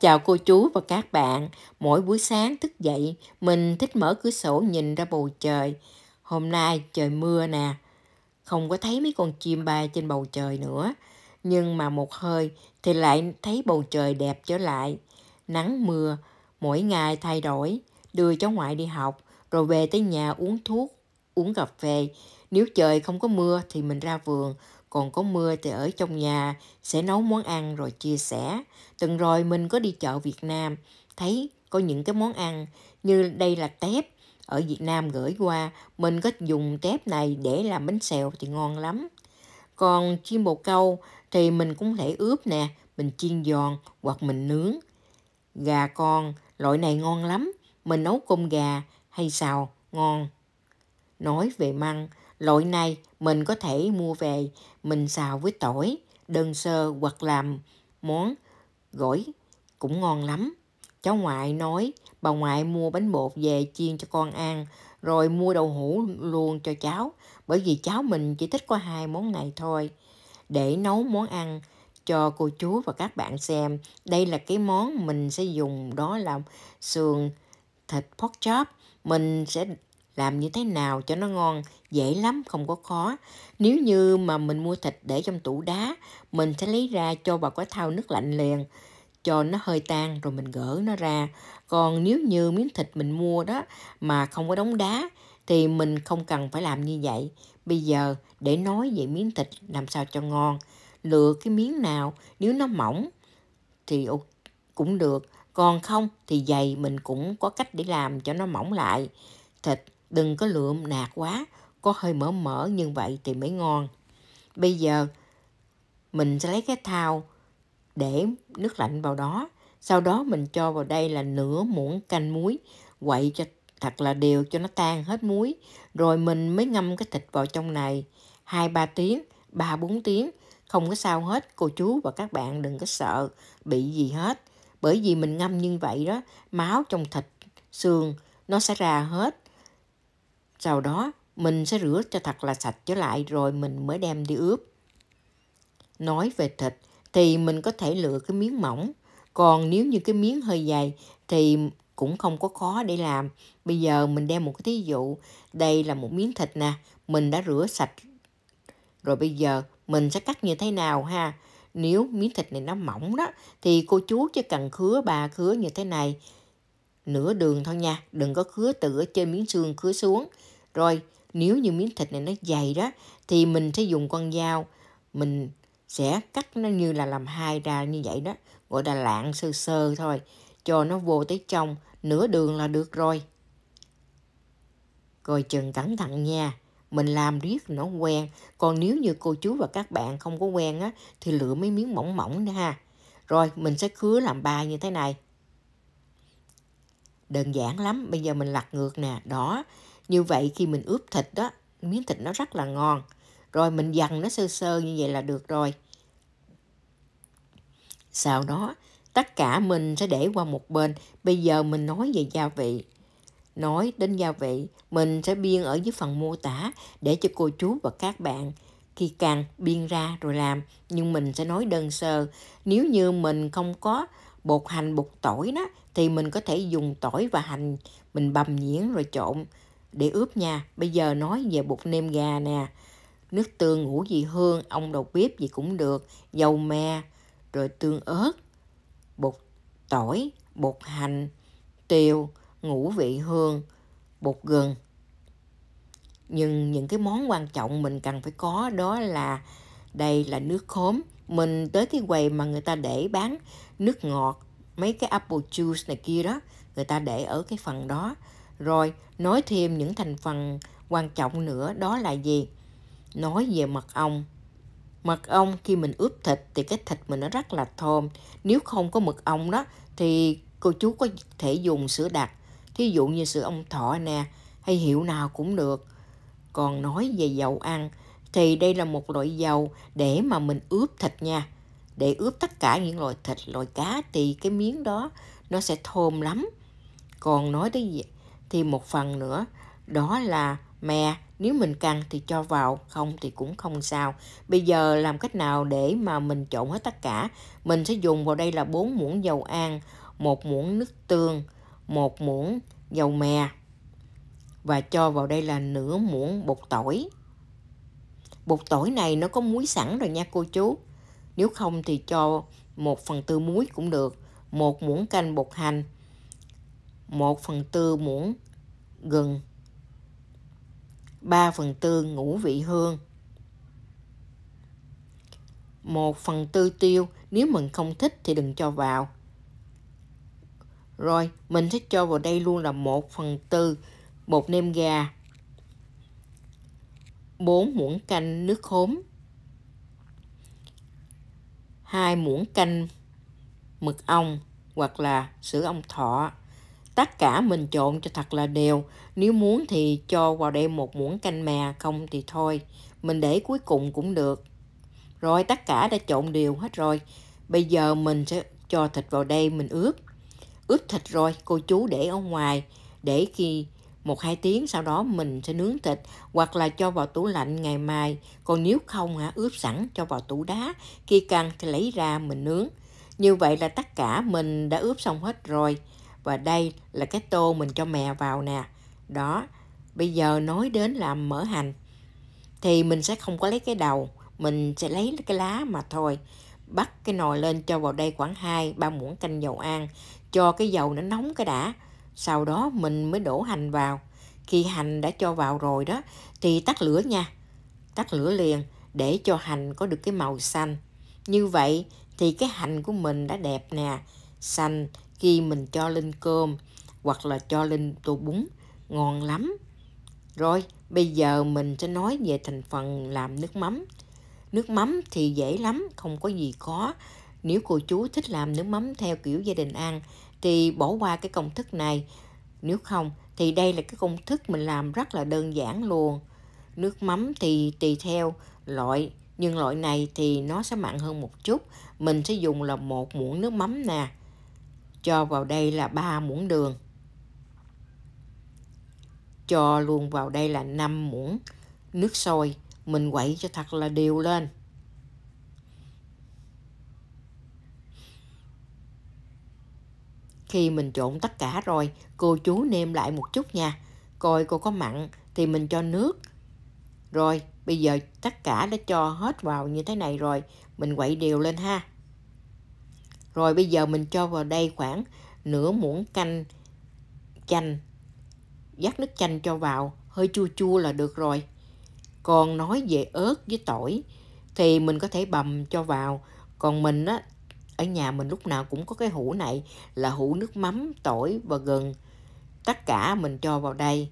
Chào cô chú và các bạn. Mỗi buổi sáng thức dậy, mình thích mở cửa sổ nhìn ra bầu trời. Hôm nay trời mưa nè. Không có thấy mấy con chim bay trên bầu trời nữa. Nhưng mà một hơi thì lại thấy bầu trời đẹp trở lại. Nắng mưa, mỗi ngày thay đổi. Đưa cháu ngoại đi học, rồi về tới nhà uống thuốc, uống cà phê. Nếu trời không có mưa thì mình ra vườn, còn có mưa thì ở trong nhà sẽ nấu món ăn rồi chia sẻ. Từng rồi mình có đi chợ Việt Nam, thấy có những cái món ăn như đây là tép ở Việt Nam gửi qua, mình có dùng tép này để làm bánh xèo thì ngon lắm. Còn chim bồ câu thì mình cũng thể ướp nè, mình chiên giòn hoặc mình nướng. Gà con, loại này ngon lắm, mình nấu cơm gà hay xào, ngon. Nói về măng Loại này mình có thể mua về, mình xào với tỏi, đơn sơ hoặc làm món gỏi cũng ngon lắm. Cháu ngoại nói bà ngoại mua bánh bột về chiên cho con ăn, rồi mua đậu hũ luôn cho cháu, bởi vì cháu mình chỉ thích có hai món này thôi. Để nấu món ăn cho cô chú và các bạn xem, đây là cái món mình sẽ dùng đó là sườn thịt pork chop. Mình sẽ làm như thế nào cho nó ngon dễ lắm không có khó nếu như mà mình mua thịt để trong tủ đá mình sẽ lấy ra cho vào cái thau nước lạnh liền cho nó hơi tan rồi mình gỡ nó ra còn nếu như miếng thịt mình mua đó mà không có đóng đá thì mình không cần phải làm như vậy bây giờ để nói về miếng thịt làm sao cho ngon lựa cái miếng nào nếu nó mỏng thì cũng được còn không thì dày mình cũng có cách để làm cho nó mỏng lại thịt Đừng có lượm nạt quá, có hơi mỡ mỡ như vậy thì mới ngon. Bây giờ mình sẽ lấy cái thau để nước lạnh vào đó. Sau đó mình cho vào đây là nửa muỗng canh muối, quậy cho thật là đều cho nó tan hết muối. Rồi mình mới ngâm cái thịt vào trong này hai ba tiếng, ba bốn tiếng. Không có sao hết, cô chú và các bạn đừng có sợ bị gì hết. Bởi vì mình ngâm như vậy đó, máu trong thịt, xương nó sẽ ra hết sau đó mình sẽ rửa cho thật là sạch trở lại rồi mình mới đem đi ướp. Nói về thịt thì mình có thể lựa cái miếng mỏng, còn nếu như cái miếng hơi dày thì cũng không có khó để làm. Bây giờ mình đem một cái thí dụ, đây là một miếng thịt nè, mình đã rửa sạch. Rồi bây giờ mình sẽ cắt như thế nào ha? Nếu miếng thịt này nó mỏng đó thì cô chú chỉ cần khứa ba khứa như thế này nửa đường thôi nha, đừng có khứa từ ở trên miếng xương khứa xuống. Rồi, nếu như miếng thịt này nó dày đó, thì mình sẽ dùng con dao, mình sẽ cắt nó như là làm hai ra như vậy đó, gọi là lạng sơ sơ thôi, cho nó vô tới trong, nửa đường là được rồi. Coi chừng cẩn thận nha, mình làm riết nó quen, còn nếu như cô chú và các bạn không có quen á, thì lựa mấy miếng mỏng mỏng nha. Rồi, mình sẽ khứa làm ba như thế này đơn giản lắm bây giờ mình lật ngược nè đó như vậy khi mình ướp thịt đó miếng thịt nó rất là ngon rồi mình dằn nó sơ sơ như vậy là được rồi sau đó tất cả mình sẽ để qua một bên bây giờ mình nói về gia vị nói đến gia vị mình sẽ biên ở dưới phần mô tả để cho cô chú và các bạn khi càng biên ra rồi làm nhưng mình sẽ nói đơn sơ nếu như mình không có bột hành bột tỏi đó thì mình có thể dùng tỏi và hành mình bầm nhuyễn rồi trộn để ướp nha. Bây giờ nói về bột nêm gà nè. Nước tương ngũ vị hương, ông đầu bếp gì cũng được, dầu me, rồi tương ớt, bột tỏi, bột hành, tiêu, ngũ vị hương, bột gừng. Nhưng những cái món quan trọng mình cần phải có đó là đây là nước khóm mình tới cái quầy mà người ta để bán nước ngọt mấy cái apple juice này kia đó người ta để ở cái phần đó rồi nói thêm những thành phần quan trọng nữa đó là gì nói về mật ong mật ong khi mình ướp thịt thì cái thịt mình nó rất là thơm nếu không có mật ong đó thì cô chú có thể dùng sữa đặc thí dụ như sữa ong thọ nè hay hiệu nào cũng được còn nói về dầu ăn thì đây là một loại dầu để mà mình ướp thịt nha để ướp tất cả những loại thịt loại cá thì cái miếng đó nó sẽ thơm lắm còn nói tới gì thì một phần nữa đó là mè nếu mình cần thì cho vào không thì cũng không sao bây giờ làm cách nào để mà mình trộn hết tất cả mình sẽ dùng vào đây là bốn muỗng dầu ăn một muỗng nước tương một muỗng dầu mè và cho vào đây là nửa muỗng bột tỏi Bột tỏi này nó có muối sẵn rồi nha cô chú. Nếu không thì cho 1 phần tư muối cũng được. một muỗng canh bột hành. 1 phần tư muỗng gừng. 3 phần tư ngũ vị hương. 1 phần tư tiêu. Nếu mình không thích thì đừng cho vào. Rồi, mình sẽ cho vào đây luôn là 1 phần tư bột nêm gà. 4 muỗng canh nước khóm 2 muỗng canh mực ong hoặc là sữa ong thọ tất cả mình trộn cho thật là đều nếu muốn thì cho vào đây một muỗng canh mè không thì thôi mình để cuối cùng cũng được rồi tất cả đã trộn đều hết rồi bây giờ mình sẽ cho thịt vào đây mình ướp ướp thịt rồi cô chú để ở ngoài để khi một hai tiếng sau đó mình sẽ nướng thịt hoặc là cho vào tủ lạnh ngày mai còn nếu không hả ướp sẵn cho vào tủ đá khi cần thì lấy ra mình nướng như vậy là tất cả mình đã ướp xong hết rồi và đây là cái tô mình cho mè vào nè đó bây giờ nói đến là mỡ hành thì mình sẽ không có lấy cái đầu mình sẽ lấy cái lá mà thôi bắt cái nồi lên cho vào đây khoảng 2 3 muỗng canh dầu ăn cho cái dầu nó nóng cái đã sau đó mình mới đổ hành vào khi hành đã cho vào rồi đó thì tắt lửa nha tắt lửa liền để cho hành có được cái màu xanh như vậy thì cái hành của mình đã đẹp nè xanh khi mình cho lên cơm hoặc là cho lên tô bún ngon lắm rồi bây giờ mình sẽ nói về thành phần làm nước mắm nước mắm thì dễ lắm không có gì khó nếu cô chú thích làm nước mắm theo kiểu gia đình ăn thì bỏ qua cái công thức này. Nếu không thì đây là cái công thức mình làm rất là đơn giản luôn. Nước mắm thì tùy theo loại, nhưng loại này thì nó sẽ mặn hơn một chút. Mình sẽ dùng là một muỗng nước mắm nè. Cho vào đây là 3 muỗng đường. Cho luôn vào đây là 5 muỗng nước sôi. Mình quậy cho thật là đều lên. Khi mình trộn tất cả rồi, cô chú nêm lại một chút nha. Coi cô có mặn thì mình cho nước. Rồi, bây giờ tất cả đã cho hết vào như thế này rồi. Mình quậy đều lên ha. Rồi bây giờ mình cho vào đây khoảng nửa muỗng canh chanh. Dắt nước chanh cho vào, hơi chua chua là được rồi. Còn nói về ớt với tỏi thì mình có thể bầm cho vào. Còn mình á, ở nhà mình lúc nào cũng có cái hũ này là hũ nước mắm tỏi và gừng tất cả mình cho vào đây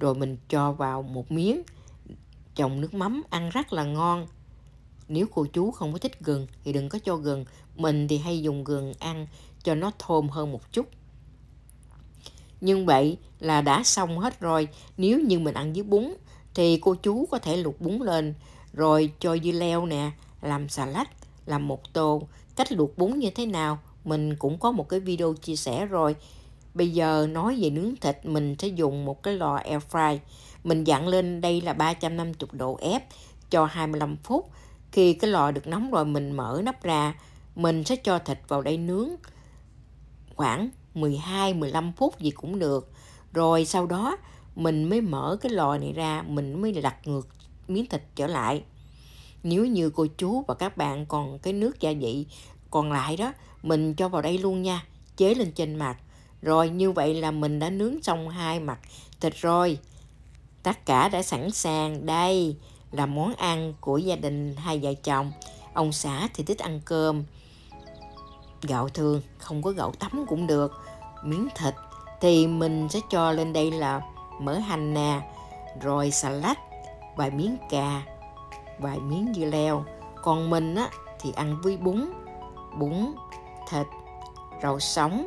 rồi mình cho vào một miếng trồng nước mắm ăn rất là ngon nếu cô chú không có thích gừng thì đừng có cho gừng mình thì hay dùng gừng ăn cho nó thơm hơn một chút nhưng vậy là đã xong hết rồi nếu như mình ăn với bún thì cô chú có thể luộc bún lên rồi cho dưa leo nè làm xà lách làm một tô. Cách luộc bún như thế nào, mình cũng có một cái video chia sẻ rồi. Bây giờ nói về nướng thịt, mình sẽ dùng một cái lò air fry. Mình dặn lên đây là 350 độ ép cho 25 phút. Khi cái lò được nóng rồi mình mở nắp ra, mình sẽ cho thịt vào đây nướng khoảng 12-15 phút gì cũng được. Rồi sau đó mình mới mở cái lò này ra, mình mới đặt ngược miếng thịt trở lại nếu như cô chú và các bạn còn cái nước gia vị còn lại đó mình cho vào đây luôn nha chế lên trên mặt rồi như vậy là mình đã nướng xong hai mặt thịt rồi tất cả đã sẵn sàng đây là món ăn của gia đình hai vợ chồng ông xã thì thích ăn cơm gạo thường không có gạo tắm cũng được miếng thịt thì mình sẽ cho lên đây là mỡ hành nè rồi xà lách và miếng cà vài miếng dưa leo còn mình á, thì ăn với bún bún thịt rau sống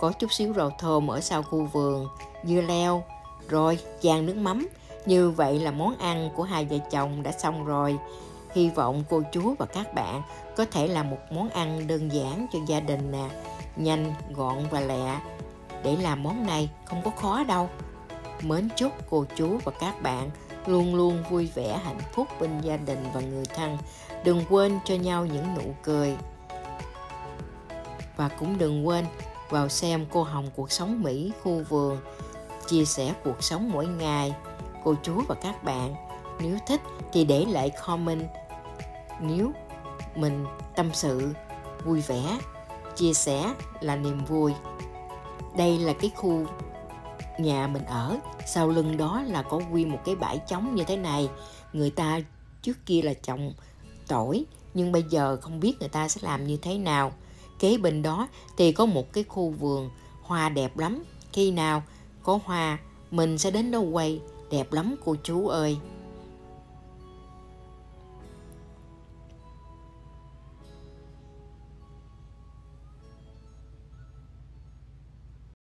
có chút xíu rau thơm ở sau khu vườn dưa leo rồi chan nước mắm như vậy là món ăn của hai vợ chồng đã xong rồi hy vọng cô chú và các bạn có thể làm một món ăn đơn giản cho gia đình nè nhanh gọn và lẹ để làm món này không có khó đâu mến chúc cô chú và các bạn luôn luôn vui vẻ hạnh phúc bên gia đình và người thân đừng quên cho nhau những nụ cười và cũng đừng quên vào xem cô hồng cuộc sống mỹ khu vườn chia sẻ cuộc sống mỗi ngày cô chú và các bạn nếu thích thì để lại comment nếu mình tâm sự vui vẻ chia sẻ là niềm vui đây là cái khu nhà mình ở sau lưng đó là có quy một cái bãi trống như thế này người ta trước kia là trồng tỏi nhưng bây giờ không biết người ta sẽ làm như thế nào kế bên đó thì có một cái khu vườn hoa đẹp lắm khi nào có hoa mình sẽ đến đâu quay đẹp lắm cô chú ơi